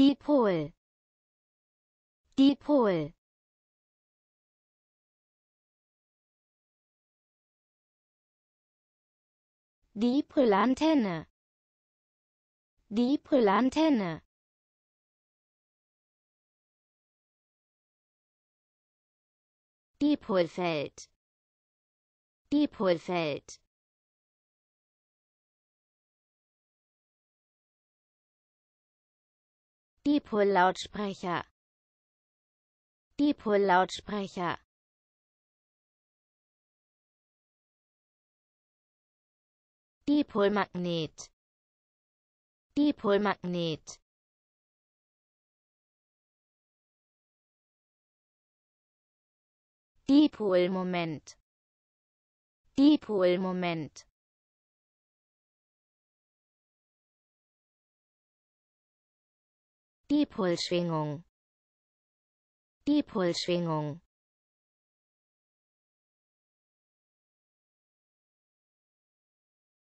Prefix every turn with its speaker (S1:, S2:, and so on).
S1: Die Die Die Pol. Die Dipol Dipolantenne Dipolantenne Dipolfeld Dipolfeld Dipol-Lautsprecher Dipol-Lautsprecher Dipolmagnet Dipolmagnet Dipolmoment Dipolmoment Dipolschwingung Dipolschwingung